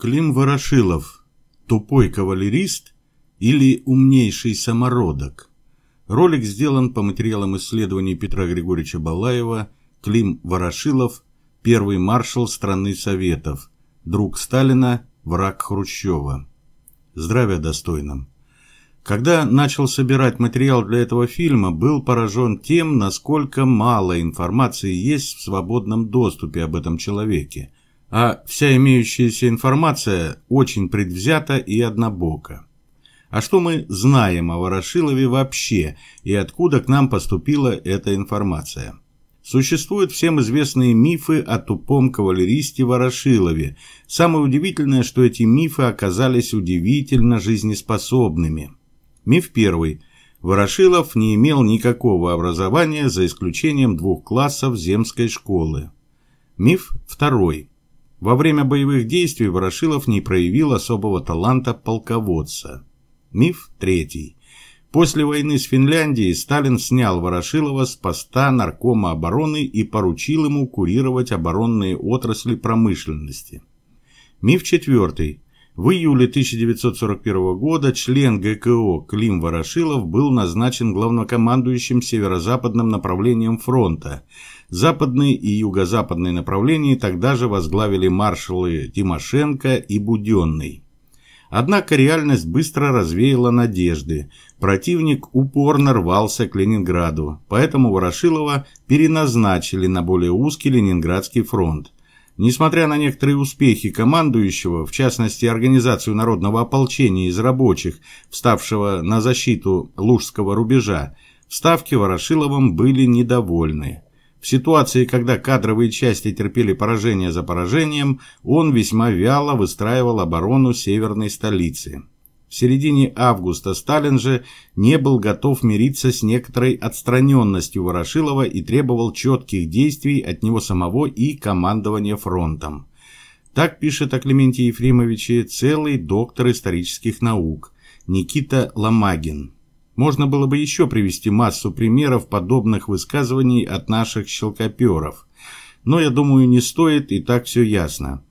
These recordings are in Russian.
Клим Ворошилов, тупой кавалерист или умнейший самородок. Ролик сделан по материалам исследований Петра Григорьевича Балаева «Клим Ворошилов. Первый маршал страны Советов. Друг Сталина, враг Хрущева». Здравия достойным. Когда начал собирать материал для этого фильма, был поражен тем, насколько мало информации есть в свободном доступе об этом человеке – а вся имеющаяся информация очень предвзята и однобока. А что мы знаем о Ворошилове вообще и откуда к нам поступила эта информация? Существуют всем известные мифы о тупом кавалеристе Ворошилове. Самое удивительное, что эти мифы оказались удивительно жизнеспособными. Миф первый. Ворошилов не имел никакого образования за исключением двух классов земской школы. Миф второй. Во время боевых действий Ворошилов не проявил особого таланта полководца. Миф третий. После войны с Финляндией Сталин снял Ворошилова с поста наркома обороны и поручил ему курировать оборонные отрасли промышленности. Миф четвертый. В июле 1941 года член ГКО Клим Ворошилов был назначен главнокомандующим северо-западным направлением фронта – Западные и юго-западные направления тогда же возглавили маршалы Тимошенко и Буденный. Однако реальность быстро развеяла надежды. Противник упорно рвался к Ленинграду, поэтому Ворошилова переназначили на более узкий Ленинградский фронт. Несмотря на некоторые успехи командующего, в частности организацию народного ополчения из рабочих, вставшего на защиту Лужского рубежа, вставки Ворошиловым были недовольны. В ситуации, когда кадровые части терпели поражение за поражением, он весьма вяло выстраивал оборону северной столицы. В середине августа Сталин же не был готов мириться с некоторой отстраненностью Ворошилова и требовал четких действий от него самого и командования фронтом. Так пишет о Клементе Ефремовиче целый доктор исторических наук Никита Ломагин. Можно было бы еще привести массу примеров подобных высказываний от наших щелкоперов. Но, я думаю, не стоит, и так все ясно.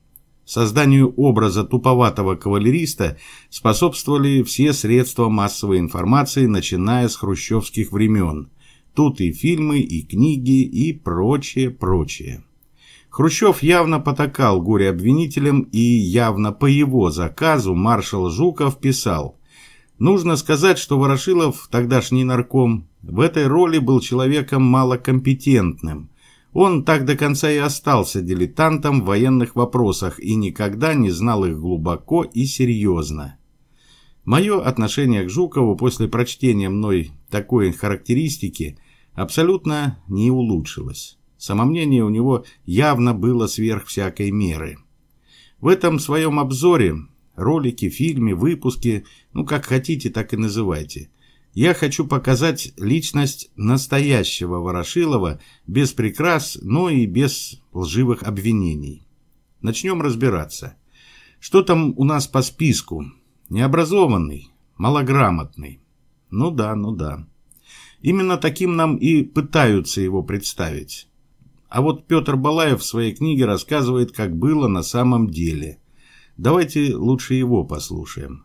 Созданию образа туповатого кавалериста способствовали все средства массовой информации, начиная с хрущевских времен. Тут и фильмы, и книги, и прочее, прочее. Хрущев явно потакал горе-обвинителям и явно по его заказу маршал Жуков писал Нужно сказать, что Ворошилов, тогдашний нарком, в этой роли был человеком малокомпетентным. Он так до конца и остался дилетантом в военных вопросах и никогда не знал их глубоко и серьезно. Мое отношение к Жукову после прочтения мной такой характеристики абсолютно не улучшилось. Самомнение у него явно было сверх всякой меры. В этом своем обзоре Ролики, фильмы, выпуски, ну как хотите, так и называйте. Я хочу показать личность настоящего Ворошилова без прикрас, но и без лживых обвинений. Начнем разбираться. Что там у нас по списку? Необразованный, малограмотный. Ну да, ну да. Именно таким нам и пытаются его представить. А вот Петр Балаев в своей книге рассказывает, как было на самом деле. Давайте лучше его послушаем.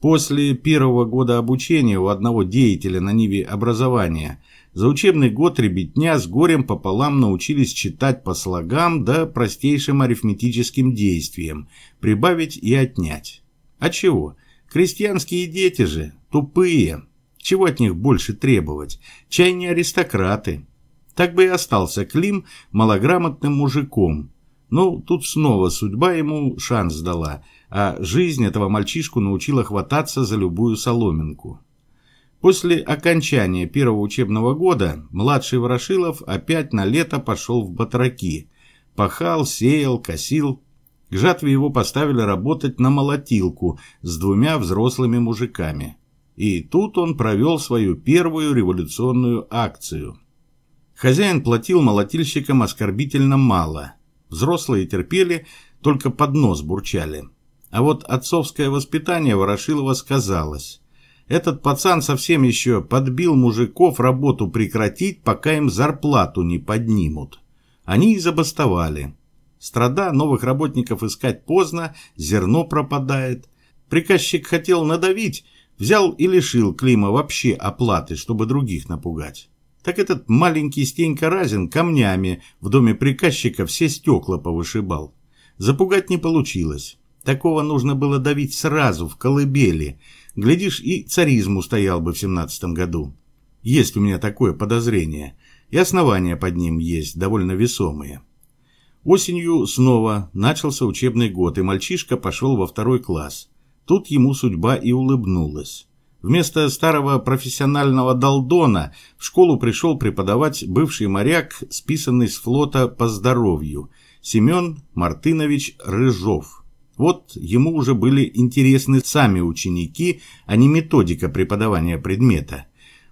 После первого года обучения у одного деятеля на Ниве образования за учебный год ребятня с горем пополам научились читать по слогам да простейшим арифметическим действиям, прибавить и отнять. А чего? Крестьянские дети же, тупые. Чего от них больше требовать? Чай не аристократы. Так бы и остался Клим малограмотным мужиком, ну, тут снова судьба ему шанс дала, а жизнь этого мальчишку научила хвататься за любую соломинку. После окончания первого учебного года младший Ворошилов опять на лето пошел в батраки. Пахал, сеял, косил. К жатве его поставили работать на молотилку с двумя взрослыми мужиками. И тут он провел свою первую революционную акцию. Хозяин платил молотильщикам оскорбительно мало – Взрослые терпели, только под нос бурчали. А вот отцовское воспитание Ворошилова сказалось. Этот пацан совсем еще подбил мужиков работу прекратить, пока им зарплату не поднимут. Они и забастовали. Страда, новых работников искать поздно, зерно пропадает. Приказчик хотел надавить, взял и лишил Клима вообще оплаты, чтобы других напугать так этот маленький Стенька Разин камнями в доме приказчика все стекла повышибал. Запугать не получилось. Такого нужно было давить сразу, в колыбели. Глядишь, и царизм устоял бы в семнадцатом году. Есть у меня такое подозрение. И основания под ним есть, довольно весомые. Осенью снова начался учебный год, и мальчишка пошел во второй класс. Тут ему судьба и улыбнулась. Вместо старого профессионального долдона в школу пришел преподавать бывший моряк, списанный с флота по здоровью, Семен Мартынович Рыжов. Вот ему уже были интересны сами ученики, а не методика преподавания предмета.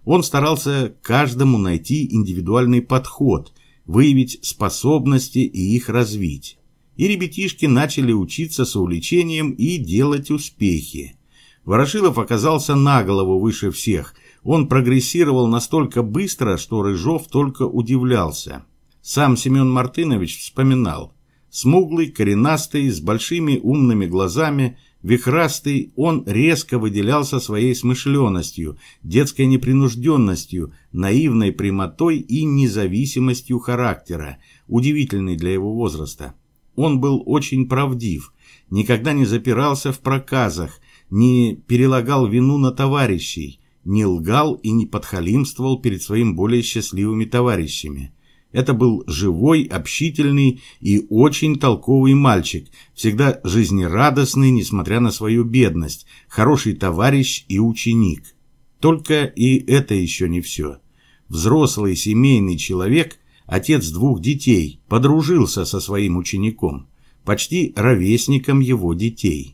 Он старался каждому найти индивидуальный подход, выявить способности и их развить. И ребятишки начали учиться с увлечением и делать успехи. Ворошилов оказался на голову выше всех. Он прогрессировал настолько быстро, что Рыжов только удивлялся. Сам Семен Мартынович вспоминал. Смуглый, коренастый, с большими умными глазами, вихрастый, он резко выделялся своей смышленностью, детской непринужденностью, наивной прямотой и независимостью характера, удивительный для его возраста. Он был очень правдив, никогда не запирался в проказах, не перелагал вину на товарищей, не лгал и не подхалимствовал перед своим более счастливыми товарищами. Это был живой, общительный и очень толковый мальчик, всегда жизнерадостный, несмотря на свою бедность, хороший товарищ и ученик. Только и это еще не все. Взрослый семейный человек, отец двух детей, подружился со своим учеником, почти ровесником его детей.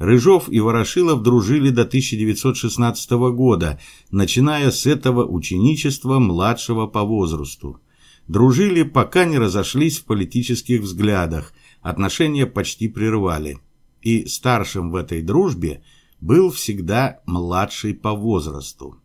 Рыжов и Ворошилов дружили до 1916 года, начиная с этого ученичества младшего по возрасту. Дружили, пока не разошлись в политических взглядах, отношения почти прервали. И старшим в этой дружбе был всегда младший по возрасту.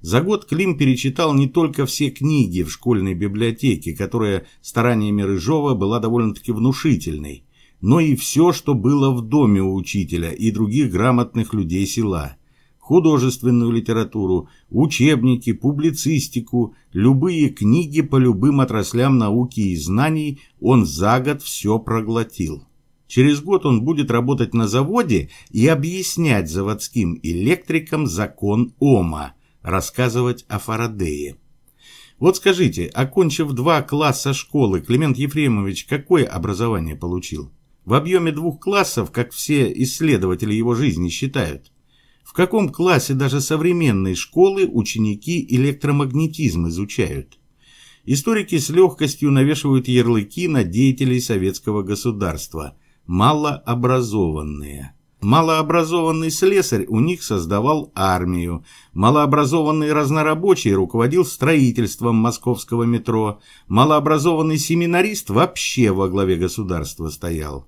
За год Клим перечитал не только все книги в школьной библиотеке, которая стараниями Рыжова была довольно-таки внушительной, но и все, что было в доме у учителя и других грамотных людей села. Художественную литературу, учебники, публицистику, любые книги по любым отраслям науки и знаний он за год все проглотил. Через год он будет работать на заводе и объяснять заводским электрикам закон Ома, рассказывать о Фарадее. Вот скажите, окончив два класса школы, Климент Ефремович какое образование получил? в объеме двух классов, как все исследователи его жизни считают. В каком классе даже современные школы ученики электромагнетизм изучают? Историки с легкостью навешивают ярлыки на деятелей советского государства – малообразованные. Малообразованный слесарь у них создавал армию, малообразованный разнорабочий руководил строительством московского метро, малообразованный семинарист вообще во главе государства стоял.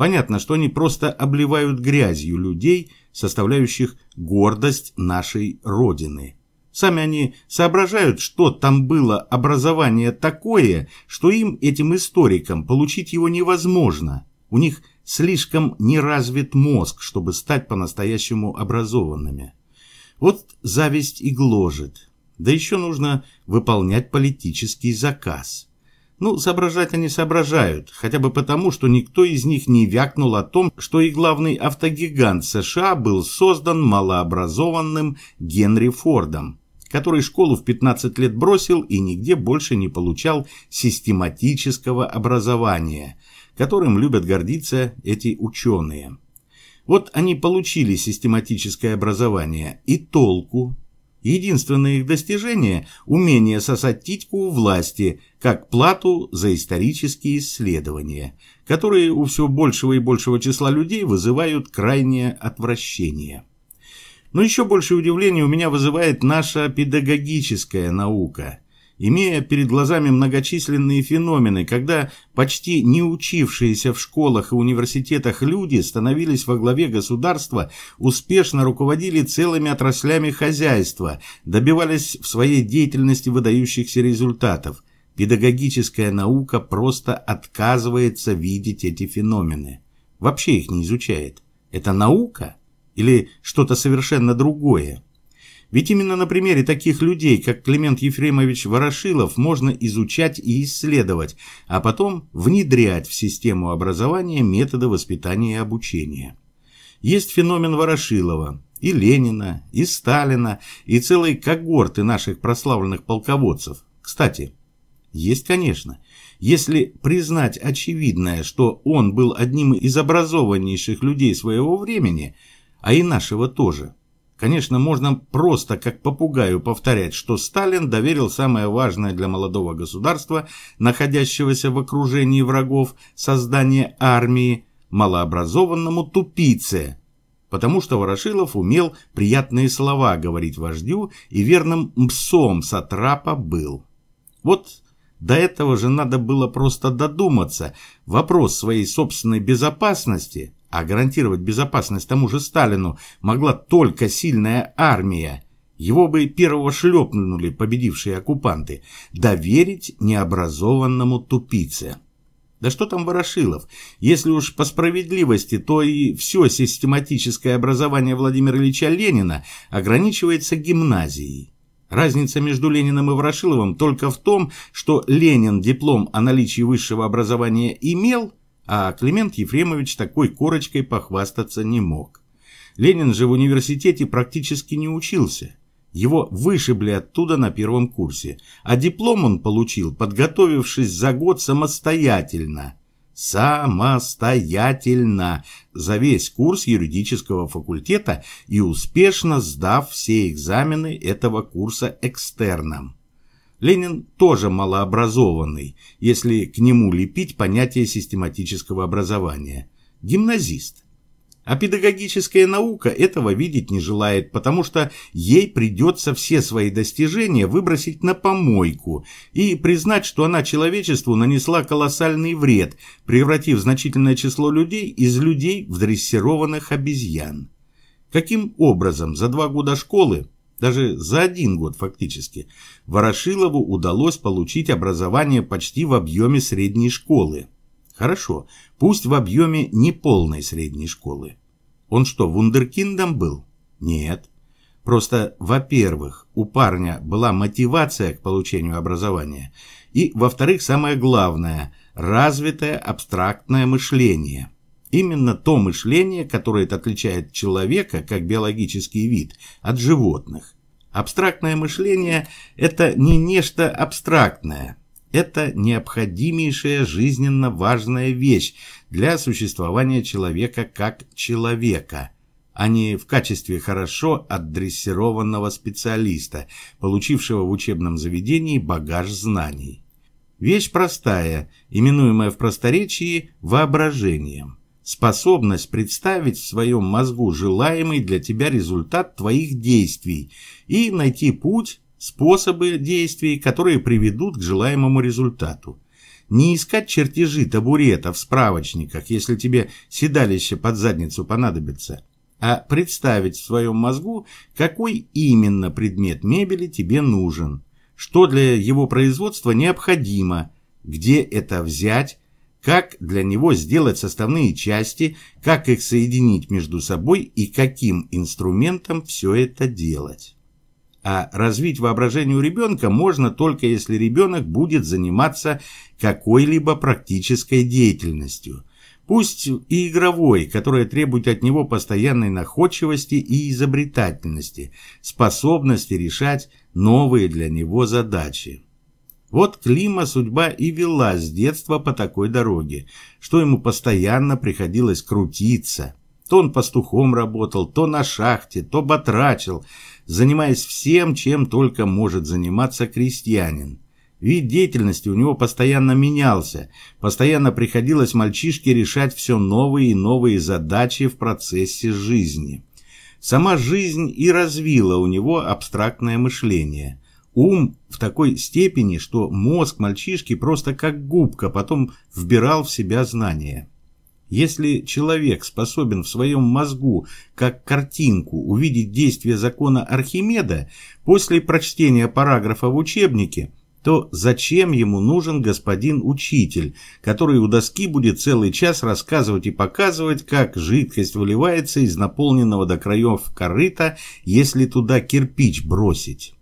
Понятно, что они просто обливают грязью людей, составляющих гордость нашей Родины. Сами они соображают, что там было образование такое, что им, этим историкам, получить его невозможно. У них слишком не развит мозг, чтобы стать по-настоящему образованными. Вот зависть и гложет. Да еще нужно выполнять политический заказ – ну, соображать они соображают, хотя бы потому, что никто из них не вякнул о том, что и главный автогигант США был создан малообразованным Генри Фордом, который школу в 15 лет бросил и нигде больше не получал систематического образования, которым любят гордиться эти ученые. Вот они получили систематическое образование, и толку – Единственное их достижение – умение сосать титьку у власти, как плату за исторические исследования, которые у все большего и большего числа людей вызывают крайнее отвращение. Но еще большее удивление у меня вызывает наша педагогическая наука – имея перед глазами многочисленные феномены, когда почти не учившиеся в школах и университетах люди становились во главе государства, успешно руководили целыми отраслями хозяйства, добивались в своей деятельности выдающихся результатов. Педагогическая наука просто отказывается видеть эти феномены. Вообще их не изучает. Это наука или что-то совершенно другое? Ведь именно на примере таких людей, как Климент Ефремович Ворошилов, можно изучать и исследовать, а потом внедрять в систему образования методы воспитания и обучения. Есть феномен Ворошилова, и Ленина, и Сталина, и целые когорты наших прославленных полководцев. Кстати, есть, конечно. Если признать очевидное, что он был одним из образованнейших людей своего времени, а и нашего тоже – Конечно, можно просто как попугаю повторять, что Сталин доверил самое важное для молодого государства, находящегося в окружении врагов, создание армии, малообразованному тупице, потому что Ворошилов умел приятные слова говорить вождю и верным псом Сатрапа был. Вот до этого же надо было просто додуматься. Вопрос своей собственной безопасности а гарантировать безопасность тому же Сталину могла только сильная армия. Его бы первого шлепнули победившие оккупанты. Доверить необразованному тупице. Да что там Ворошилов? Если уж по справедливости, то и все систематическое образование Владимира Ильича Ленина ограничивается гимназией. Разница между Лениным и Ворошиловым только в том, что Ленин диплом о наличии высшего образования имел, а Климент Ефремович такой корочкой похвастаться не мог. Ленин же в университете практически не учился. Его вышибли оттуда на первом курсе, а диплом он получил, подготовившись за год самостоятельно. Самостоятельно! За весь курс юридического факультета и успешно сдав все экзамены этого курса экстерном. Ленин тоже малообразованный, если к нему лепить понятие систематического образования. Гимназист. А педагогическая наука этого видеть не желает, потому что ей придется все свои достижения выбросить на помойку и признать, что она человечеству нанесла колоссальный вред, превратив значительное число людей из людей в дрессированных обезьян. Каким образом за два года школы даже за один год фактически Ворошилову удалось получить образование почти в объеме средней школы. Хорошо, пусть в объеме неполной средней школы. Он что, вундеркиндом был? Нет. Просто, во-первых, у парня была мотивация к получению образования, и, во-вторых, самое главное – развитое абстрактное мышление – Именно то мышление, которое отличает человека как биологический вид от животных. Абстрактное мышление – это не нечто абстрактное, это необходимейшая жизненно важная вещь для существования человека как человека, а не в качестве хорошо отдрессированного специалиста, получившего в учебном заведении багаж знаний. Вещь простая, именуемая в просторечии воображением способность представить в своем мозгу желаемый для тебя результат твоих действий и найти путь, способы действий, которые приведут к желаемому результату. Не искать чертежи табурета в справочниках, если тебе седалище под задницу понадобится, а представить в своем мозгу, какой именно предмет мебели тебе нужен, что для его производства необходимо, где это взять, как для него сделать составные части, как их соединить между собой и каким инструментом все это делать. А развить воображение у ребенка можно только если ребенок будет заниматься какой-либо практической деятельностью, пусть и игровой, которая требует от него постоянной находчивости и изобретательности, способности решать новые для него задачи. Вот Клима судьба и вела с детства по такой дороге, что ему постоянно приходилось крутиться. То он пастухом работал, то на шахте, то батрачил, занимаясь всем, чем только может заниматься крестьянин. Вид деятельности у него постоянно менялся, постоянно приходилось мальчишке решать все новые и новые задачи в процессе жизни. Сама жизнь и развила у него абстрактное мышление – Ум в такой степени, что мозг мальчишки просто как губка потом вбирал в себя знания. Если человек способен в своем мозгу, как картинку, увидеть действие закона Архимеда после прочтения параграфа в учебнике, то зачем ему нужен господин учитель, который у доски будет целый час рассказывать и показывать, как жидкость выливается из наполненного до краев корыта, если туда кирпич бросить?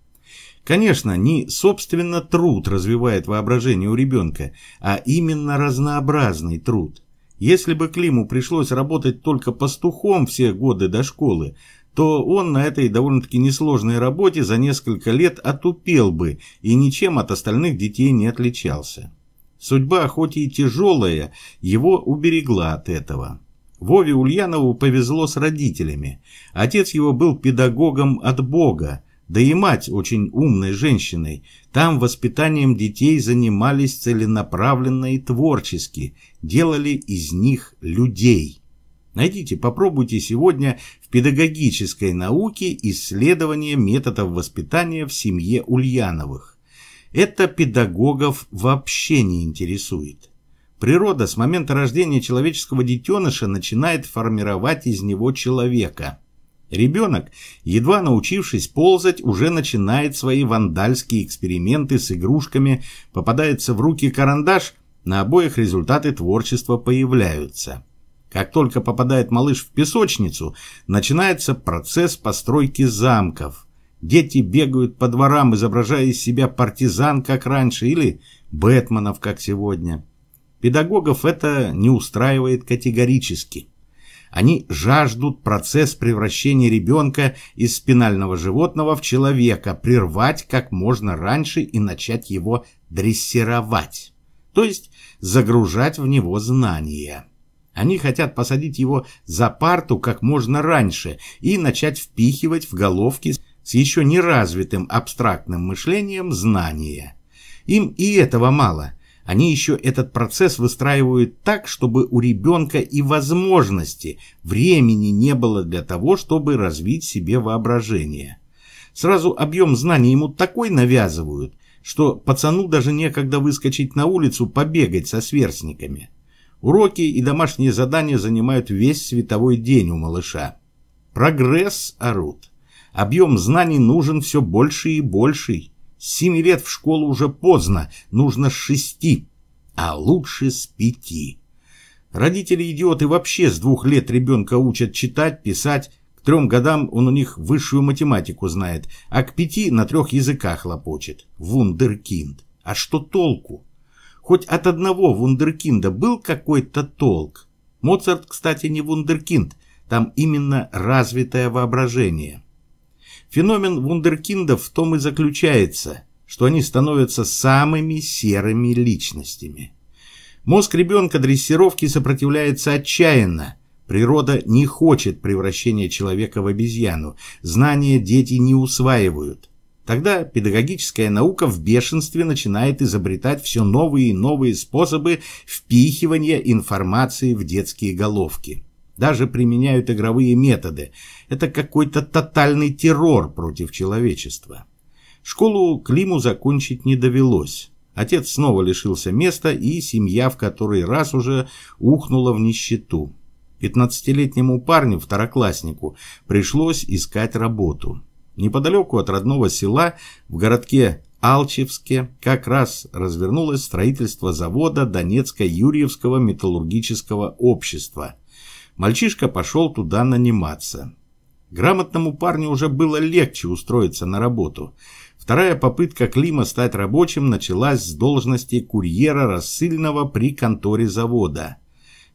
Конечно, не собственно труд развивает воображение у ребенка, а именно разнообразный труд. Если бы Климу пришлось работать только пастухом все годы до школы, то он на этой довольно-таки несложной работе за несколько лет отупел бы и ничем от остальных детей не отличался. Судьба, хоть и тяжелая, его уберегла от этого. Вове Ульянову повезло с родителями. Отец его был педагогом от Бога, да и мать очень умной женщиной. Там воспитанием детей занимались целенаправленно и творчески, делали из них людей. Найдите, попробуйте сегодня в педагогической науке исследование методов воспитания в семье Ульяновых. Это педагогов вообще не интересует. Природа с момента рождения человеческого детеныша начинает формировать из него человека – Ребенок, едва научившись ползать, уже начинает свои вандальские эксперименты с игрушками, попадается в руки карандаш, на обоих результаты творчества появляются. Как только попадает малыш в песочницу, начинается процесс постройки замков. Дети бегают по дворам, изображая из себя партизан, как раньше, или бэтменов, как сегодня. Педагогов это не устраивает категорически. Они жаждут процесс превращения ребенка из спинального животного в человека прервать как можно раньше и начать его дрессировать, то есть загружать в него знания. Они хотят посадить его за парту как можно раньше и начать впихивать в головки с еще неразвитым абстрактным мышлением знания. Им и этого мало – они еще этот процесс выстраивают так, чтобы у ребенка и возможности, времени не было для того, чтобы развить себе воображение. Сразу объем знаний ему такой навязывают, что пацану даже некогда выскочить на улицу побегать со сверстниками. Уроки и домашние задания занимают весь световой день у малыша. Прогресс орут. Объем знаний нужен все больше и больше. Семи лет в школу уже поздно, нужно с шести, а лучше с пяти. Родители-идиоты вообще с двух лет ребенка учат читать, писать. К трем годам он у них высшую математику знает, а к пяти на трех языках лопочет. Вундеркинд. А что толку? Хоть от одного вундеркинда был какой-то толк. Моцарт, кстати, не вундеркинд, там именно развитое воображение. Феномен вундеркиндов в том и заключается, что они становятся самыми серыми личностями. Мозг ребенка дрессировки сопротивляется отчаянно. Природа не хочет превращения человека в обезьяну. Знания дети не усваивают. Тогда педагогическая наука в бешенстве начинает изобретать все новые и новые способы впихивания информации в детские головки даже применяют игровые методы. Это какой-то тотальный террор против человечества. Школу Климу закончить не довелось. Отец снова лишился места, и семья в который раз уже ухнула в нищету. Пятнадцатилетнему парню, второкласснику, пришлось искать работу. Неподалеку от родного села, в городке Алчевске, как раз развернулось строительство завода Донецко-Юрьевского металлургического общества – мальчишка пошел туда наниматься. Грамотному парню уже было легче устроиться на работу. Вторая попытка Клима стать рабочим началась с должности курьера рассыльного при конторе завода.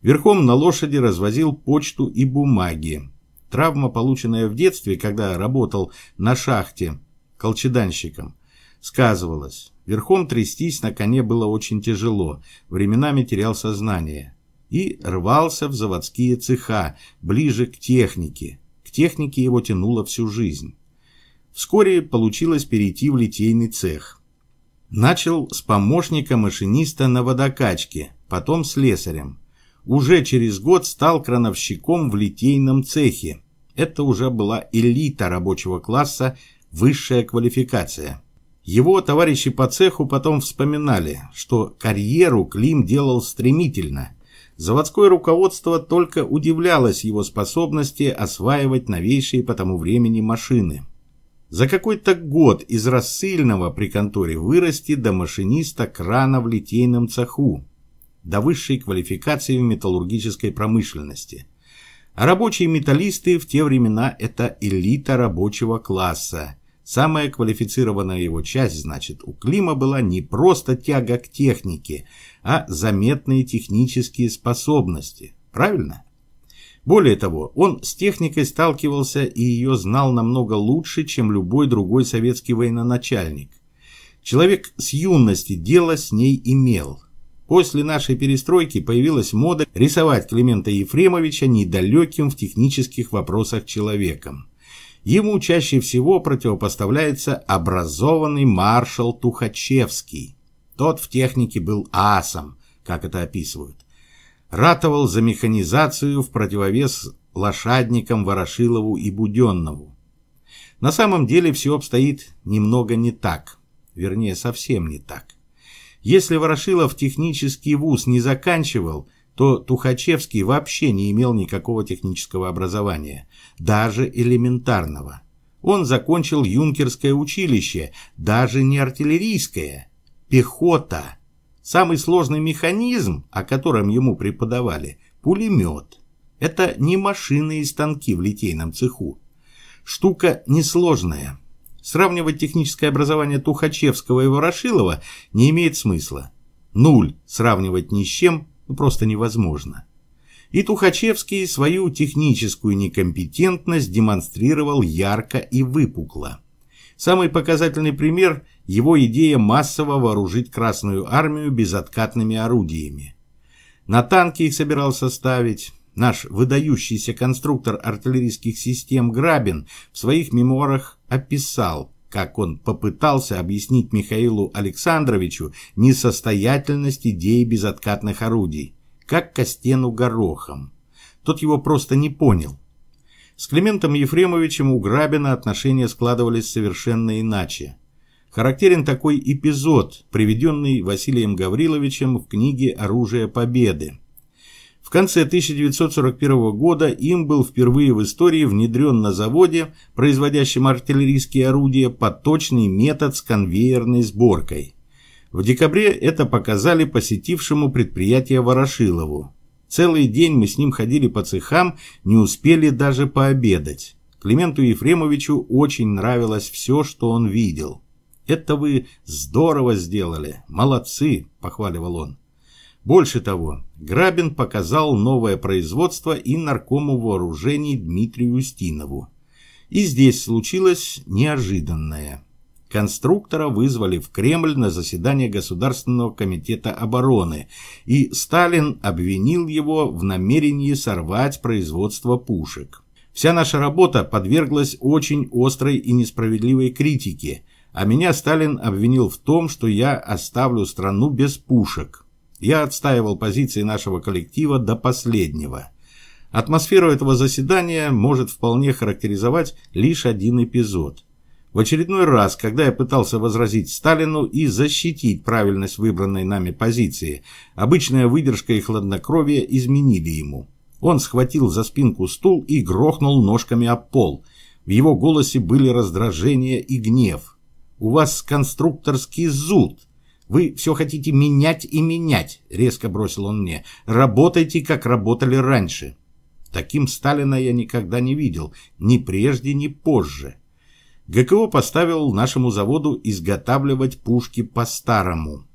Верхом на лошади развозил почту и бумаги. Травма, полученная в детстве, когда работал на шахте колчеданщиком, сказывалась. Верхом трястись на коне было очень тяжело, временами терял сознание и рвался в заводские цеха, ближе к технике. К технике его тянуло всю жизнь. Вскоре получилось перейти в литейный цех. Начал с помощника машиниста на водокачке, потом с слесарем. Уже через год стал крановщиком в литейном цехе. Это уже была элита рабочего класса, высшая квалификация. Его товарищи по цеху потом вспоминали, что карьеру Клим делал стремительно – Заводское руководство только удивлялось его способности осваивать новейшие по тому времени машины. За какой-то год из рассыльного при конторе вырасти до машиниста крана в литейном цеху, до высшей квалификации в металлургической промышленности. А рабочие металлисты в те времена – это элита рабочего класса. Самая квалифицированная его часть, значит, у Клима была не просто тяга к технике – а заметные технические способности, правильно? Более того, он с техникой сталкивался и ее знал намного лучше, чем любой другой советский военачальник. Человек с юности дело с ней имел. После нашей перестройки появилась мода рисовать Климента Ефремовича недалеким в технических вопросах человеком. Ему чаще всего противопоставляется образованный маршал Тухачевский. Тот в технике был асом, как это описывают. Ратовал за механизацию в противовес лошадникам Ворошилову и Буденнову. На самом деле все обстоит немного не так. Вернее, совсем не так. Если Ворошилов технический вуз не заканчивал, то Тухачевский вообще не имел никакого технического образования, даже элементарного. Он закончил юнкерское училище, даже не артиллерийское – пехота. Самый сложный механизм, о котором ему преподавали, пулемет. Это не машины и станки в литейном цеху. Штука несложная. Сравнивать техническое образование Тухачевского и Ворошилова не имеет смысла. Нуль сравнивать ни с чем ну, просто невозможно. И Тухачевский свою техническую некомпетентность демонстрировал ярко и выпукло. Самый показательный пример его идея массово вооружить Красную Армию безоткатными орудиями. На танки их собирался ставить. Наш выдающийся конструктор артиллерийских систем Грабин в своих мемуарах описал, как он попытался объяснить Михаилу Александровичу несостоятельность идеи безоткатных орудий, как Костену горохом. Тот его просто не понял. С Климентом Ефремовичем у Грабина отношения складывались совершенно иначе характерен такой эпизод, приведенный Василием Гавриловичем в книге «Оружие победы». В конце 1941 года им был впервые в истории внедрен на заводе, производящем артиллерийские орудия, поточный метод с конвейерной сборкой. В декабре это показали посетившему предприятие Ворошилову. Целый день мы с ним ходили по цехам, не успели даже пообедать. Клименту Ефремовичу очень нравилось все, что он видел. Это вы здорово сделали, молодцы, похваливал он. Больше того, Грабин показал новое производство и наркому вооружений Дмитрию Устинову. И здесь случилось неожиданное. Конструктора вызвали в Кремль на заседание Государственного комитета обороны, и Сталин обвинил его в намерении сорвать производство пушек. Вся наша работа подверглась очень острой и несправедливой критике, а меня Сталин обвинил в том, что я оставлю страну без пушек. Я отстаивал позиции нашего коллектива до последнего. Атмосферу этого заседания может вполне характеризовать лишь один эпизод. В очередной раз, когда я пытался возразить Сталину и защитить правильность выбранной нами позиции, обычная выдержка и хладнокровие изменили ему. Он схватил за спинку стул и грохнул ножками об пол. В его голосе были раздражение и гнев. У вас конструкторский зуд. Вы все хотите менять и менять, резко бросил он мне. Работайте, как работали раньше. Таким Сталина я никогда не видел, ни прежде, ни позже. ГКО поставил нашему заводу изготавливать пушки по-старому.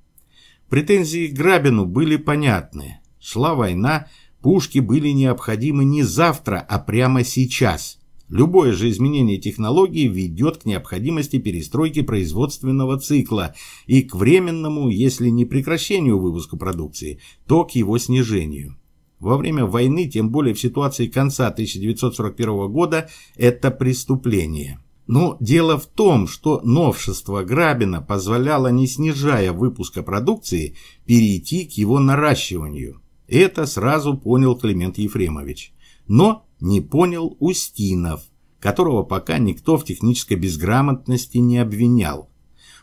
Претензии к Грабину были понятны. Шла война, пушки были необходимы не завтра, а прямо сейчас. Любое же изменение технологии ведет к необходимости перестройки производственного цикла и к временному, если не прекращению выпуска продукции, то к его снижению. Во время войны, тем более в ситуации конца 1941 года, это преступление. Но дело в том, что новшество Грабина позволяло, не снижая выпуска продукции, перейти к его наращиванию. Это сразу понял Климент Ефремович. Но не понял Устинов, которого пока никто в технической безграмотности не обвинял.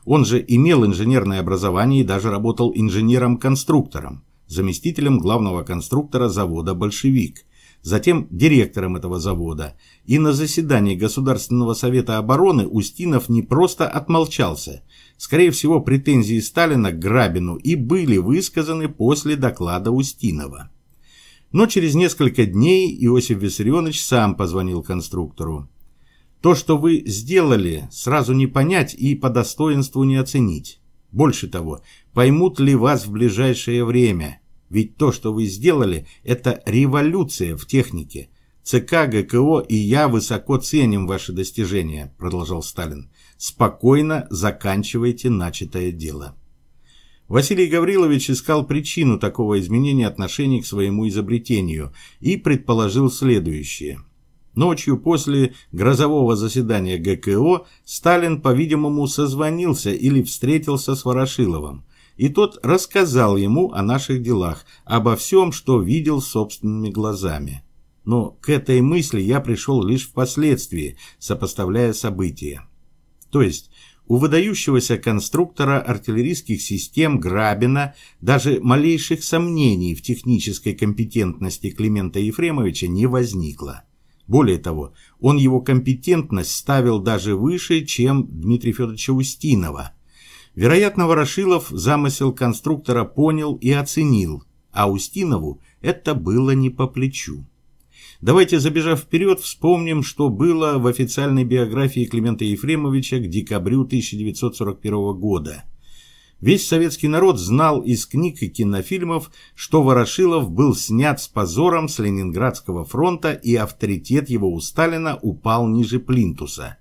Он же имел инженерное образование и даже работал инженером-конструктором, заместителем главного конструктора завода «Большевик», затем директором этого завода, и на заседании Государственного совета обороны Устинов не просто отмолчался. Скорее всего, претензии Сталина к Грабину и были высказаны после доклада Устинова. Но через несколько дней Иосиф Виссарионович сам позвонил конструктору. То, что вы сделали, сразу не понять и по достоинству не оценить. Больше того, поймут ли вас в ближайшее время. Ведь то, что вы сделали, это революция в технике. ЦК, ГКО и я высоко ценим ваши достижения, продолжал Сталин. Спокойно заканчивайте начатое дело. Василий Гаврилович искал причину такого изменения отношений к своему изобретению и предположил следующее. Ночью после грозового заседания ГКО Сталин, по-видимому, созвонился или встретился с Ворошиловым, и тот рассказал ему о наших делах, обо всем, что видел собственными глазами. Но к этой мысли я пришел лишь впоследствии, сопоставляя события. То есть у выдающегося конструктора артиллерийских систем Грабина даже малейших сомнений в технической компетентности Климента Ефремовича не возникло. Более того, он его компетентность ставил даже выше, чем Дмитрия Федоровича Устинова. Вероятно, Ворошилов замысел конструктора понял и оценил, а Устинову это было не по плечу. Давайте, забежав вперед, вспомним, что было в официальной биографии Климента Ефремовича к декабрю 1941 года. Весь советский народ знал из книг и кинофильмов, что Ворошилов был снят с позором с Ленинградского фронта и авторитет его у Сталина упал ниже плинтуса.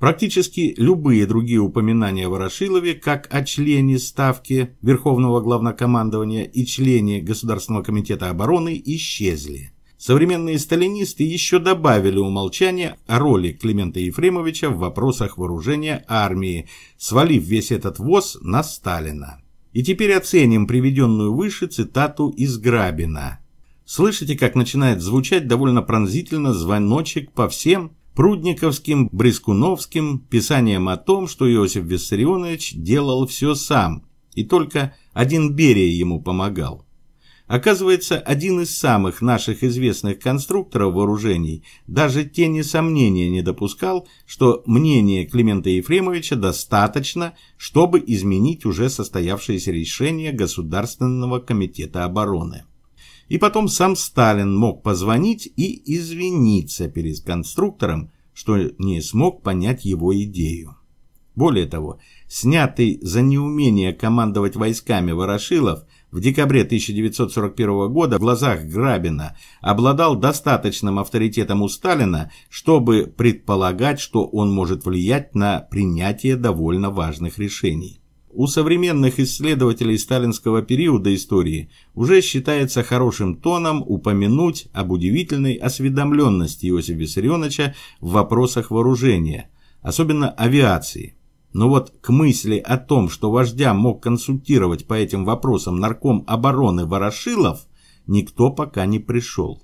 Практически любые другие упоминания о Ворошилове, как о члене Ставки Верховного Главнокомандования и члене Государственного комитета обороны, исчезли. Современные сталинисты еще добавили умолчание о роли Климента Ефремовича в вопросах вооружения армии, свалив весь этот воз на Сталина. И теперь оценим приведенную выше цитату из Грабина. Слышите, как начинает звучать довольно пронзительно звоночек по всем прудниковским, брескуновским писаниям о том, что Иосиф Виссарионович делал все сам, и только один Берия ему помогал. Оказывается, один из самых наших известных конструкторов вооружений даже тени сомнения не допускал, что мнение Климента Ефремовича достаточно, чтобы изменить уже состоявшееся решение Государственного комитета обороны. И потом сам Сталин мог позвонить и извиниться перед конструктором, что не смог понять его идею. Более того, снятый за неумение командовать войсками Ворошилов – в декабре 1941 года в глазах Грабина обладал достаточным авторитетом у Сталина, чтобы предполагать, что он может влиять на принятие довольно важных решений. У современных исследователей сталинского периода истории уже считается хорошим тоном упомянуть об удивительной осведомленности Иосифа Виссарионовича в вопросах вооружения, особенно авиации – но вот к мысли о том, что вождя мог консультировать по этим вопросам нарком обороны Ворошилов, никто пока не пришел.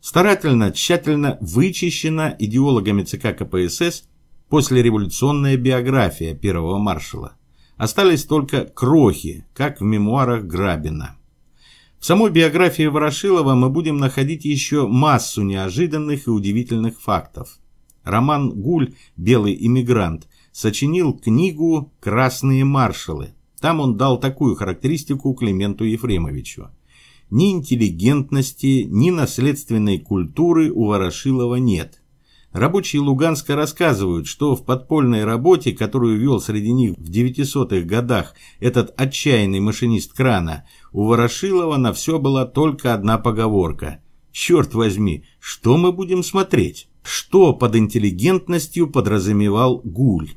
Старательно, тщательно вычищена идеологами ЦК КПСС послереволюционная биография первого маршала. Остались только крохи, как в мемуарах Грабина. В самой биографии Ворошилова мы будем находить еще массу неожиданных и удивительных фактов. Роман Гуль «Белый иммигрант» сочинил книгу «Красные маршалы». Там он дал такую характеристику Клименту Ефремовичу. «Ни интеллигентности, ни наследственной культуры у Ворошилова нет». Рабочие Луганска рассказывают, что в подпольной работе, которую вел среди них в 900-х годах этот отчаянный машинист крана, у Ворошилова на все была только одна поговорка. «Черт возьми, что мы будем смотреть?» Что под интеллигентностью подразумевал Гуль?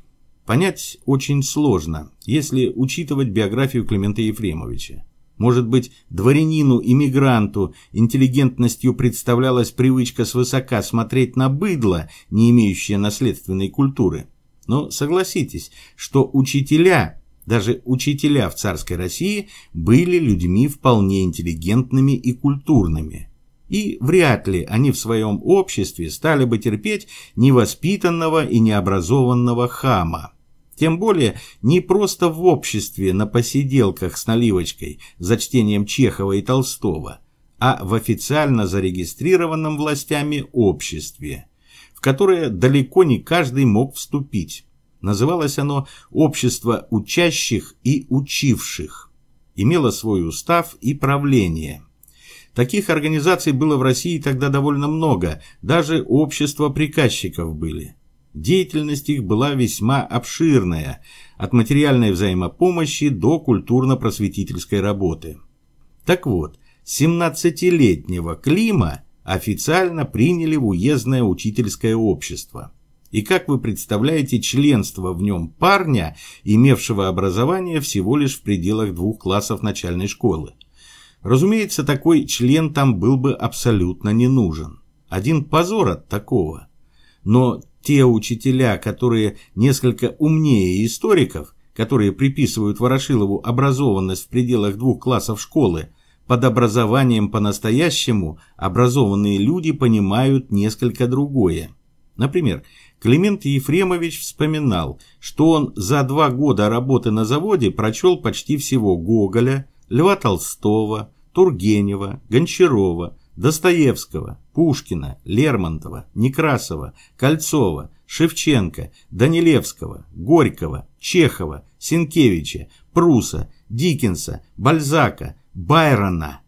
понять очень сложно, если учитывать биографию Климента Ефремовича. Может быть, дворянину-иммигранту интеллигентностью представлялась привычка свысока смотреть на быдло, не имеющее наследственной культуры. Но согласитесь, что учителя, даже учителя в царской России, были людьми вполне интеллигентными и культурными. И вряд ли они в своем обществе стали бы терпеть невоспитанного и необразованного хама. Тем более не просто в обществе на посиделках с наливочкой за чтением Чехова и Толстого, а в официально зарегистрированном властями обществе, в которое далеко не каждый мог вступить. Называлось оно «Общество учащих и учивших». Имело свой устав и правление – Таких организаций было в России тогда довольно много, даже Общество приказчиков были. Деятельность их была весьма обширная, от материальной взаимопомощи до культурно-просветительской работы. Так вот, 17-летнего Клима официально приняли в уездное учительское общество. И как вы представляете членство в нем парня, имевшего образование всего лишь в пределах двух классов начальной школы? Разумеется, такой член там был бы абсолютно не нужен. Один позор от такого. Но те учителя, которые несколько умнее историков, которые приписывают Ворошилову образованность в пределах двух классов школы, под образованием по-настоящему образованные люди понимают несколько другое. Например, Климент Ефремович вспоминал, что он за два года работы на заводе прочел почти всего Гоголя, Льва Толстого, Тургенева, Гончарова, Достоевского, Пушкина, Лермонтова, Некрасова, Кольцова, Шевченко, Данилевского, Горького, Чехова, Сенкевича, Пруса, Диккенса, Бальзака, Байрона.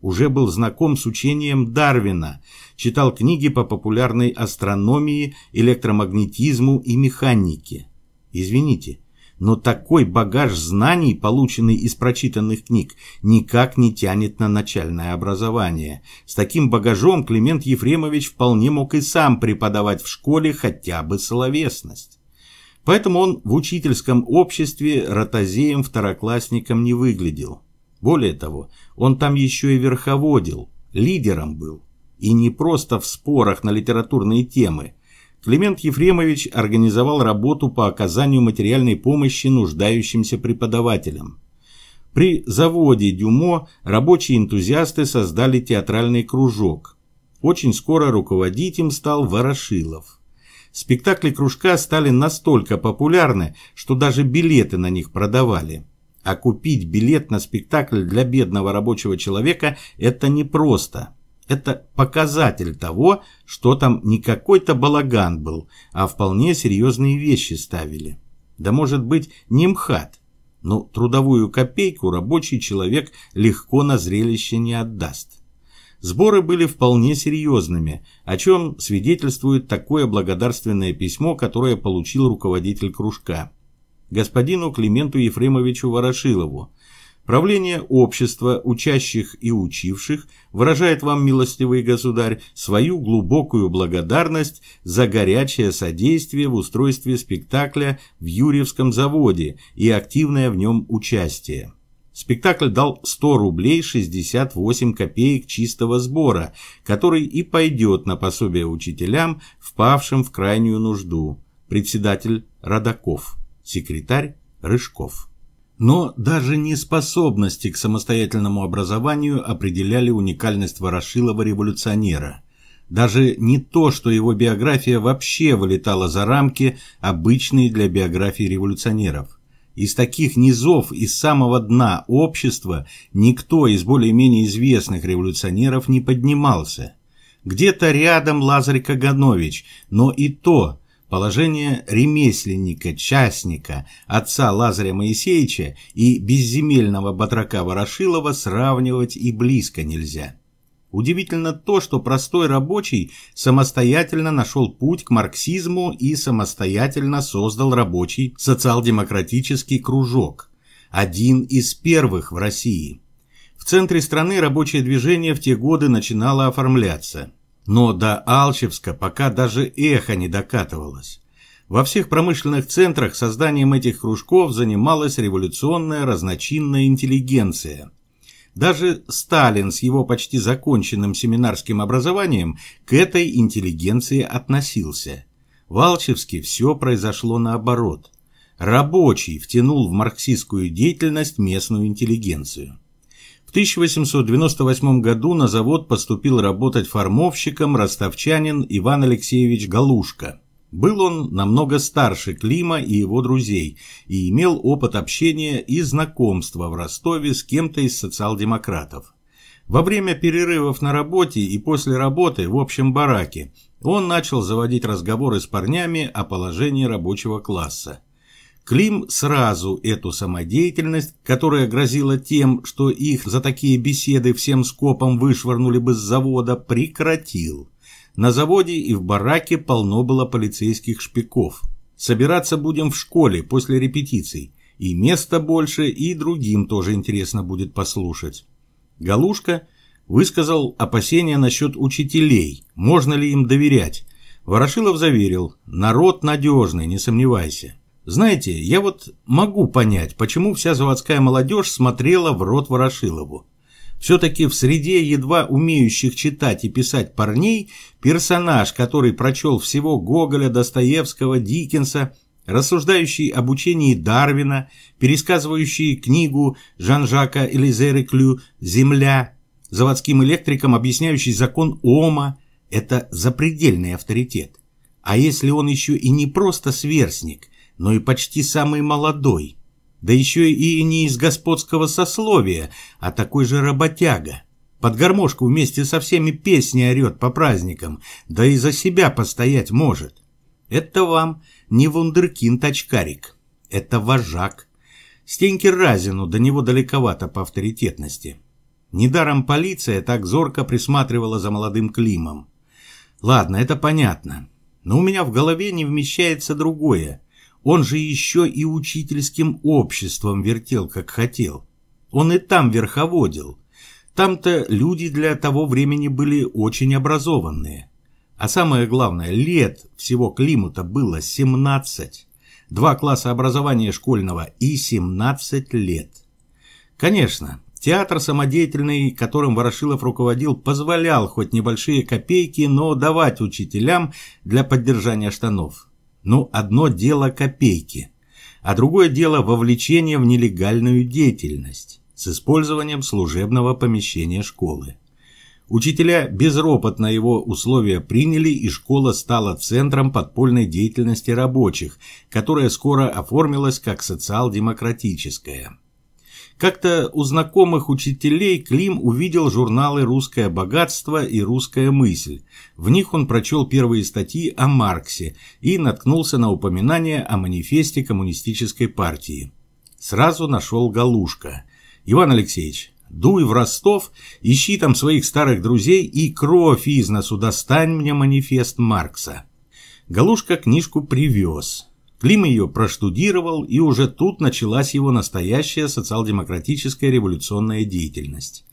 Уже был знаком с учением Дарвина, читал книги по популярной астрономии, электромагнетизму и механике. Извините, но такой багаж знаний, полученный из прочитанных книг, никак не тянет на начальное образование. С таким багажом Климент Ефремович вполне мог и сам преподавать в школе хотя бы словесность. Поэтому он в учительском обществе ротозеем-второклассником не выглядел. Более того, он там еще и верховодил, лидером был. И не просто в спорах на литературные темы – Климент Ефремович организовал работу по оказанию материальной помощи нуждающимся преподавателям. При заводе Дюмо рабочие энтузиасты создали театральный кружок. Очень скоро руководить им стал Ворошилов. Спектакли кружка стали настолько популярны, что даже билеты на них продавали. А купить билет на спектакль для бедного рабочего человека – это непросто. просто. Это показатель того, что там не какой-то балаган был, а вполне серьезные вещи ставили. Да может быть не МХАТ, но трудовую копейку рабочий человек легко на зрелище не отдаст. Сборы были вполне серьезными, о чем свидетельствует такое благодарственное письмо, которое получил руководитель кружка. Господину Клименту Ефремовичу Ворошилову – Правление общества, учащих и учивших, выражает вам, милостивый государь, свою глубокую благодарность за горячее содействие в устройстве спектакля в Юрьевском заводе и активное в нем участие. Спектакль дал 100 рублей 68 копеек чистого сбора, который и пойдет на пособие учителям, впавшим в крайнюю нужду. Председатель Радаков, секретарь Рыжков. Но даже неспособности к самостоятельному образованию определяли уникальность Ворошилова-революционера. Даже не то, что его биография вообще вылетала за рамки, обычные для биографии революционеров. Из таких низов, из самого дна общества, никто из более-менее известных революционеров не поднимался. Где-то рядом Лазарь Каганович, но и то – Положение ремесленника-частника, отца Лазаря Моисеевича и безземельного батрака Ворошилова сравнивать и близко нельзя. Удивительно то, что простой рабочий самостоятельно нашел путь к марксизму и самостоятельно создал рабочий социал-демократический кружок. Один из первых в России. В центре страны рабочее движение в те годы начинало оформляться – но до Алчевска пока даже эхо не докатывалось. Во всех промышленных центрах созданием этих кружков занималась революционная разночинная интеллигенция. Даже Сталин с его почти законченным семинарским образованием к этой интеллигенции относился. В Алчевске все произошло наоборот. Рабочий втянул в марксистскую деятельность местную интеллигенцию. 1898 году на завод поступил работать формовщиком ростовчанин Иван Алексеевич Галушка. Был он намного старше Клима и его друзей и имел опыт общения и знакомства в Ростове с кем-то из социал-демократов. Во время перерывов на работе и после работы в общем бараке он начал заводить разговоры с парнями о положении рабочего класса. Клим сразу эту самодеятельность, которая грозила тем, что их за такие беседы всем скопом вышвырнули бы с завода, прекратил. На заводе и в бараке полно было полицейских шпиков. Собираться будем в школе после репетиций. И места больше, и другим тоже интересно будет послушать. Галушка высказал опасения насчет учителей, можно ли им доверять. Ворошилов заверил, народ надежный, не сомневайся. Знаете, я вот могу понять, почему вся заводская молодежь смотрела в рот Ворошилову. Все-таки в среде едва умеющих читать и писать парней персонаж, который прочел всего Гоголя, Достоевского, Диккенса, рассуждающий об учении Дарвина, пересказывающий книгу Жан-Жака Элизеры Клю «Земля», заводским электриком, объясняющий закон Ома, это запредельный авторитет. А если он еще и не просто сверстник, но и почти самый молодой, да еще и не из господского сословия, а такой же работяга. Под гармошку вместе со всеми песни орет по праздникам, да и за себя постоять может. Это вам не вундеркинд-очкарик, а это вожак. Стеньке Разину до него далековато по авторитетности. Недаром полиция так зорко присматривала за молодым Климом. Ладно, это понятно. Но у меня в голове не вмещается другое. Он же еще и учительским обществом вертел, как хотел. Он и там верховодил. Там-то люди для того времени были очень образованные. А самое главное, лет всего Климута было 17. Два класса образования школьного и 17 лет. Конечно, театр самодеятельный, которым Ворошилов руководил, позволял хоть небольшие копейки, но давать учителям для поддержания штанов – ну, одно дело копейки, а другое дело вовлечение в нелегальную деятельность с использованием служебного помещения школы. Учителя безропотно его условия приняли, и школа стала центром подпольной деятельности рабочих, которая скоро оформилась как социал-демократическая. Как-то у знакомых учителей Клим увидел журналы «Русское богатство» и «Русская мысль». В них он прочел первые статьи о Марксе и наткнулся на упоминание о манифесте коммунистической партии. Сразу нашел Галушка. «Иван Алексеевич, дуй в Ростов, ищи там своих старых друзей и кровь из носу достань мне манифест Маркса». Галушка книжку привез. Клим ее проштудировал, и уже тут началась его настоящая социал-демократическая революционная деятельность.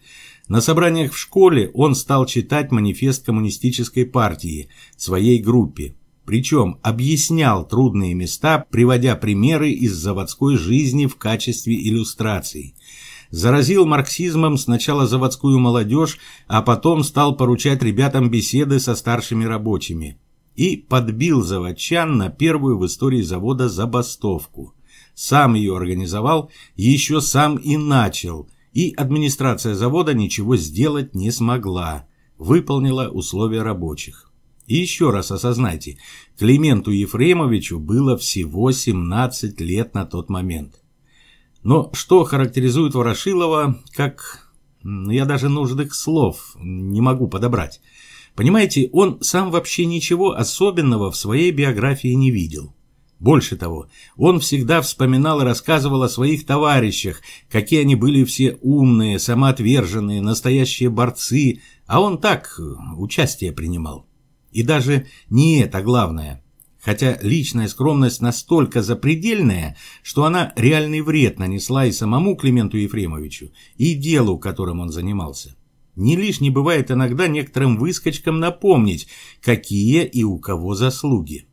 На собраниях в школе он стал читать манифест коммунистической партии своей группе, причем объяснял трудные места, приводя примеры из заводской жизни в качестве иллюстраций. Заразил марксизмом сначала заводскую молодежь, а потом стал поручать ребятам беседы со старшими рабочими – и подбил заводчан на первую в истории завода забастовку. Сам ее организовал, еще сам и начал, и администрация завода ничего сделать не смогла, выполнила условия рабочих. И еще раз осознайте, Клименту Ефремовичу было всего 17 лет на тот момент. Но что характеризует Ворошилова, как... Я даже нужных слов не могу подобрать. Понимаете, он сам вообще ничего особенного в своей биографии не видел. Больше того, он всегда вспоминал и рассказывал о своих товарищах, какие они были все умные, самоотверженные, настоящие борцы, а он так э, участие принимал. И даже не это главное. Хотя личная скромность настолько запредельная, что она реальный вред нанесла и самому Клименту Ефремовичу, и делу, которым он занимался. Не лишне бывает иногда некоторым выскочкам напомнить, какие и у кого заслуги.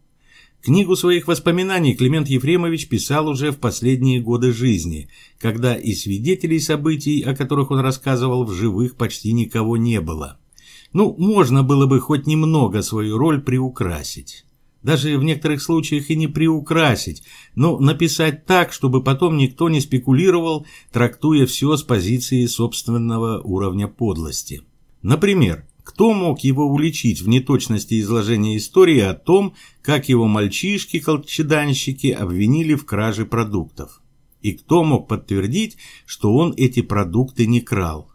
Книгу своих воспоминаний Климент Ефремович писал уже в последние годы жизни, когда и свидетелей событий, о которых он рассказывал, в живых почти никого не было. Ну, можно было бы хоть немного свою роль приукрасить даже в некоторых случаях и не приукрасить, но написать так, чтобы потом никто не спекулировал, трактуя все с позиции собственного уровня подлости. Например, кто мог его уличить в неточности изложения истории о том, как его мальчишки-колчеданщики обвинили в краже продуктов? И кто мог подтвердить, что он эти продукты не крал?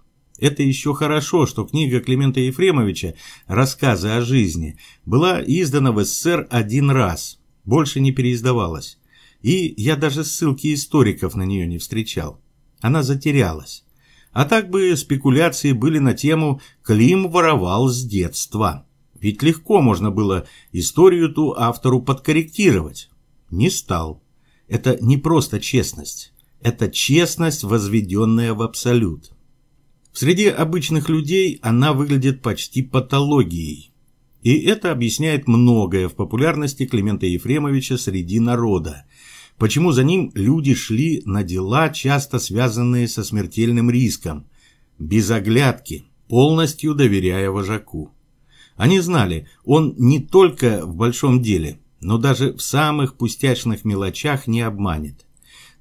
Это еще хорошо, что книга Климента Ефремовича «Рассказы о жизни» была издана в СССР один раз, больше не переиздавалась. И я даже ссылки историков на нее не встречал. Она затерялась. А так бы спекуляции были на тему «Клим воровал с детства». Ведь легко можно было историю ту автору подкорректировать. Не стал. Это не просто честность. Это честность, возведенная в абсолют. Среди обычных людей она выглядит почти патологией. И это объясняет многое в популярности Климента Ефремовича среди народа. Почему за ним люди шли на дела, часто связанные со смертельным риском, без оглядки, полностью доверяя вожаку. Они знали, он не только в большом деле, но даже в самых пустячных мелочах не обманет.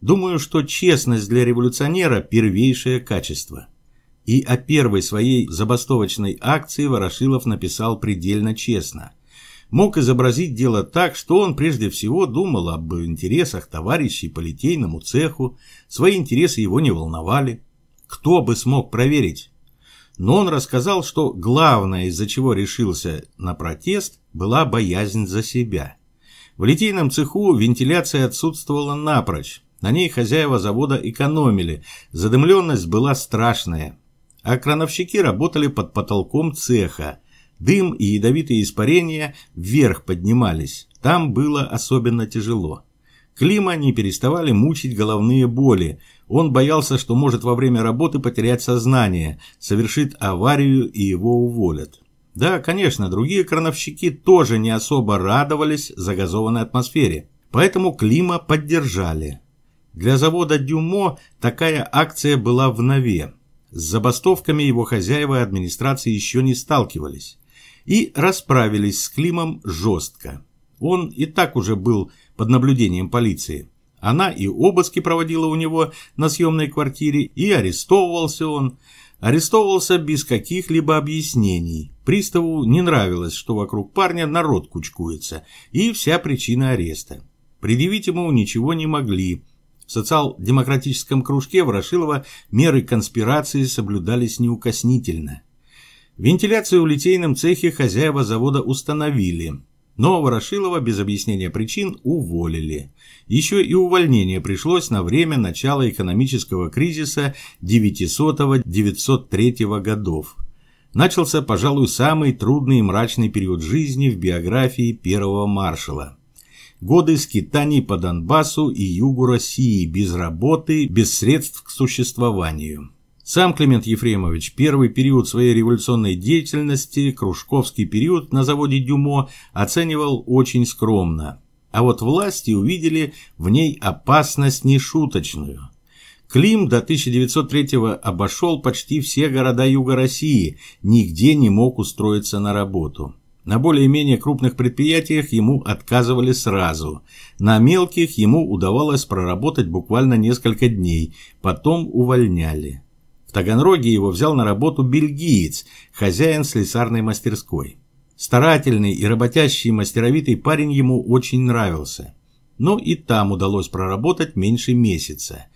Думаю, что честность для революционера – первейшее качество – и о первой своей забастовочной акции Ворошилов написал предельно честно. Мог изобразить дело так, что он прежде всего думал об интересах товарищей по литейному цеху, свои интересы его не волновали. Кто бы смог проверить? Но он рассказал, что главное, из-за чего решился на протест, была боязнь за себя. В литейном цеху вентиляция отсутствовала напрочь, на ней хозяева завода экономили, задымленность была страшная, а крановщики работали под потолком цеха. Дым и ядовитые испарения вверх поднимались, там было особенно тяжело. Клима не переставали мучить головные боли. Он боялся, что может во время работы потерять сознание, совершит аварию и его уволят. Да, конечно, другие крановщики тоже не особо радовались загазованной атмосфере, поэтому Клима поддержали. Для завода «Дюмо» такая акция была в нове. С забастовками его хозяева и администрации еще не сталкивались. И расправились с Климом жестко. Он и так уже был под наблюдением полиции. Она и обыски проводила у него на съемной квартире, и арестовывался он. Арестовывался без каких-либо объяснений. Приставу не нравилось, что вокруг парня народ кучкуется, и вся причина ареста. Предъявить ему ничего не могли, в социал-демократическом кружке Ворошилова меры конспирации соблюдались неукоснительно. Вентиляцию в литейном цехе хозяева завода установили, но Ворошилова без объяснения причин уволили. Еще и увольнение пришлось на время начала экономического кризиса 900-903 годов. Начался, пожалуй, самый трудный и мрачный период жизни в биографии первого маршала – годы скитаний по Донбассу и югу России без работы, без средств к существованию. Сам Климент Ефремович первый период своей революционной деятельности, Кружковский период на заводе «Дюмо» оценивал очень скромно. А вот власти увидели в ней опасность нешуточную. Клим до 1903-го обошел почти все города юга России, нигде не мог устроиться на работу. На более-менее крупных предприятиях ему отказывали сразу. На мелких ему удавалось проработать буквально несколько дней, потом увольняли. В Таганроге его взял на работу бельгиец, хозяин слесарной мастерской. Старательный и работящий мастеровитый парень ему очень нравился. Но и там удалось проработать меньше месяца.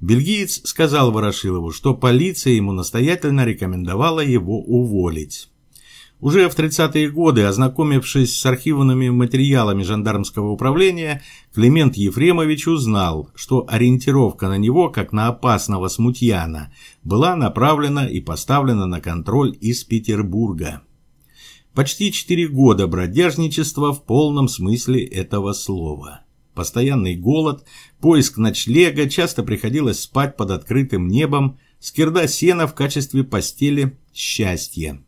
Бельгиец сказал Ворошилову, что полиция ему настоятельно рекомендовала его уволить. Уже в 30-е годы, ознакомившись с архивными материалами жандармского управления, Климент Ефремович узнал, что ориентировка на него, как на опасного смутьяна, была направлена и поставлена на контроль из Петербурга. Почти четыре года бродяжничества в полном смысле этого слова. Постоянный голод, поиск ночлега, часто приходилось спать под открытым небом, скирда сена в качестве постели – счастье.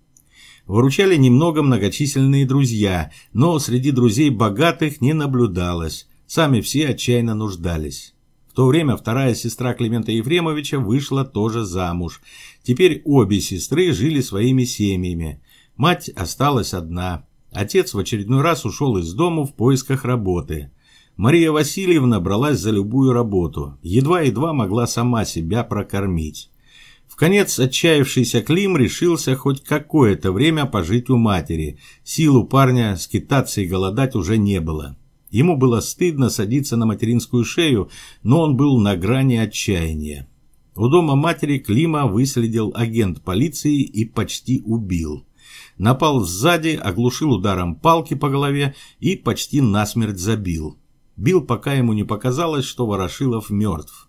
Выручали немного многочисленные друзья, но среди друзей богатых не наблюдалось. Сами все отчаянно нуждались. В то время вторая сестра Климента Ефремовича вышла тоже замуж. Теперь обе сестры жили своими семьями. Мать осталась одна. Отец в очередной раз ушел из дому в поисках работы. Мария Васильевна бралась за любую работу. Едва-едва могла сама себя прокормить. Конец, отчаявшийся Клим решился хоть какое-то время пожить у матери. Сил у парня скитаться и голодать уже не было. Ему было стыдно садиться на материнскую шею, но он был на грани отчаяния. У дома матери Клима выследил агент полиции и почти убил. Напал сзади, оглушил ударом палки по голове и почти насмерть забил. Бил, пока ему не показалось, что Ворошилов мертв.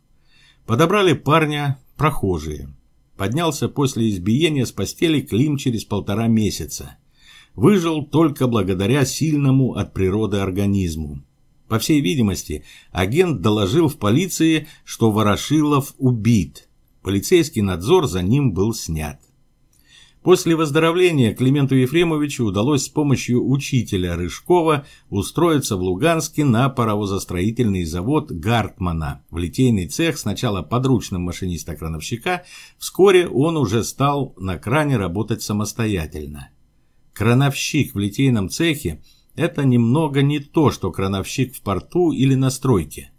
Подобрали парня прохожие. Поднялся после избиения с постели Клим через полтора месяца. Выжил только благодаря сильному от природы организму. По всей видимости, агент доложил в полиции, что Ворошилов убит. Полицейский надзор за ним был снят. После выздоровления Клименту Ефремовичу удалось с помощью учителя Рыжкова устроиться в Луганске на паровозостроительный завод Гартмана. В литейный цех сначала подручным машиниста-крановщика, вскоре он уже стал на кране работать самостоятельно. Крановщик в литейном цехе – это немного не то, что крановщик в порту или на стройке.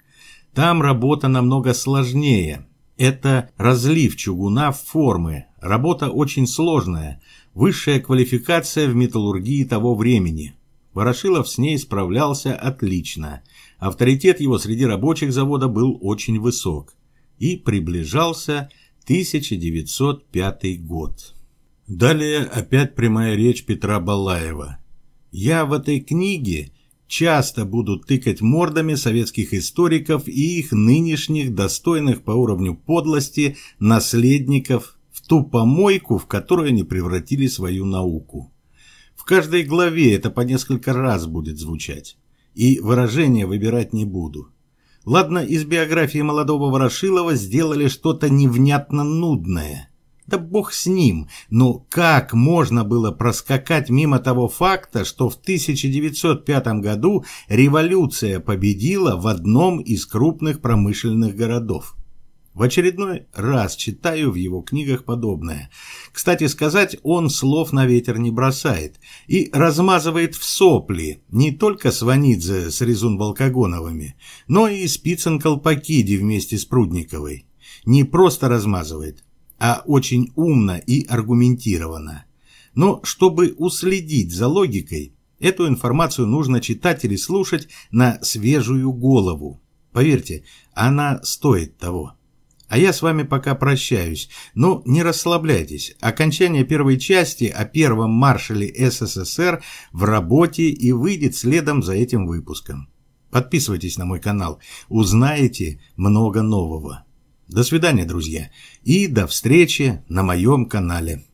Там работа намного сложнее – это разлив чугуна в формы, работа очень сложная, высшая квалификация в металлургии того времени. Ворошилов с ней справлялся отлично. Авторитет его среди рабочих завода был очень высок. И приближался 1905 год. Далее опять прямая речь Петра Балаева. «Я в этой книге часто будут тыкать мордами советских историков и их нынешних, достойных по уровню подлости, наследников, в ту помойку, в которую они превратили свою науку. В каждой главе это по несколько раз будет звучать, и выражения выбирать не буду. Ладно, из биографии молодого Ворошилова сделали что-то невнятно нудное – да бог с ним, но как можно было проскакать мимо того факта, что в 1905 году революция победила в одном из крупных промышленных городов? В очередной раз читаю в его книгах подобное. Кстати сказать, он слов на ветер не бросает и размазывает в сопли не только Сванидзе с Резун-Волкогоновыми, но и Спицын-Колпакиди вместе с Прудниковой. Не просто размазывает, а очень умно и аргументированно. Но чтобы уследить за логикой, эту информацию нужно читать или слушать на свежую голову. Поверьте, она стоит того. А я с вами пока прощаюсь, но не расслабляйтесь. Окончание первой части о первом маршале СССР в работе и выйдет следом за этим выпуском. Подписывайтесь на мой канал, узнаете много нового. До свидания, друзья, и до встречи на моем канале.